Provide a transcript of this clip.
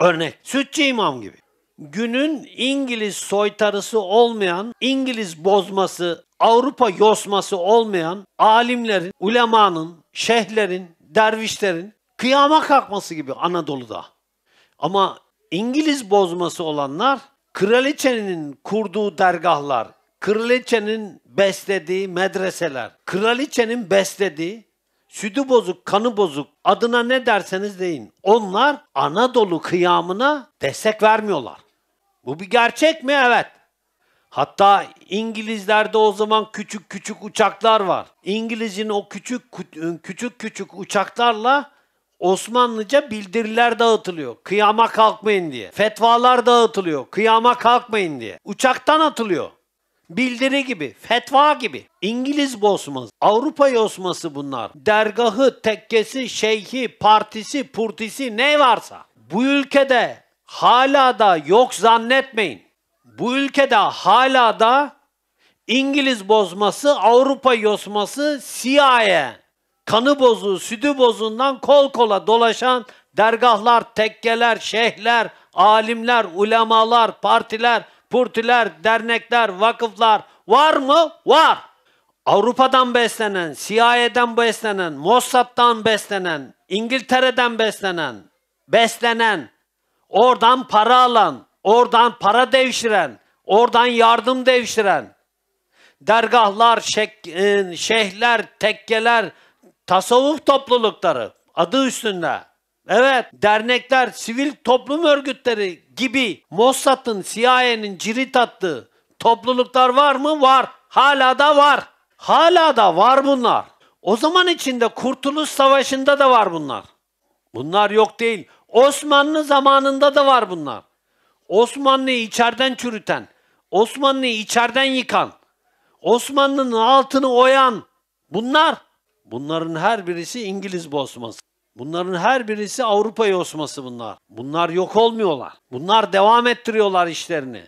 Örnek, sütçü imam gibi. Günün İngiliz soytarısı olmayan, İngiliz bozması, Avrupa yosması olmayan alimlerin, ulemanın, şeyhlerin, dervişlerin kıyama kalkması gibi Anadolu'da. Ama İngiliz bozması olanlar kraliçenin kurduğu dergahlar, kraliçenin beslediği medreseler, kraliçenin beslediği Südü bozuk, kanı bozuk adına ne derseniz deyin. Onlar Anadolu kıyamına destek vermiyorlar. Bu bir gerçek mi? Evet. Hatta İngilizlerde o zaman küçük küçük uçaklar var. İngiliz'in o küçük ıı, küçük küçük uçaklarla Osmanlıca bildiriler dağıtılıyor. Kıyama kalkmayın diye. Fetvalar dağıtılıyor. Kıyama kalkmayın diye. Uçaktan atılıyor bildiri gibi, fetva gibi. İngiliz bozması, Avrupa yosması bunlar. Dergahı, tekkesi, şeyhi, partisi, purtisi ne varsa. Bu ülkede hala da yok zannetmeyin. Bu ülkede hala da İngiliz bozması, Avrupa yosması, CIA, kanı bozu, südü bozundan kol kola dolaşan dergahlar, tekkeler, şeyhler, alimler, ulemalar, partiler, purtiler, dernekler, vakıflar var mı? Var. Avrupa'dan beslenen, CIA'den beslenen, Mossad'dan beslenen, İngiltere'den beslenen, beslenen, oradan para alan, oradan para devşiren, oradan yardım devşiren, dergahlar, şek, e, şeyhler, tekkeler, tasavvuf toplulukları adı üstünde. Evet, dernekler, sivil toplum örgütleri gibi Mossad'ın, CIA'nin cirit attığı topluluklar var mı? Var. Hala da var. Hala da var bunlar. O zaman içinde Kurtuluş Savaşı'nda da var bunlar. Bunlar yok değil. Osmanlı zamanında da var bunlar. Osmanlı'yı içeriden çürüten, Osmanlı'yı içeriden yıkan, Osmanlı'nın altını oyan bunlar. Bunların her birisi İngiliz bozması. Bunların her birisi Avrupa yosması bunlar. Bunlar yok olmuyorlar. Bunlar devam ettiriyorlar işlerini.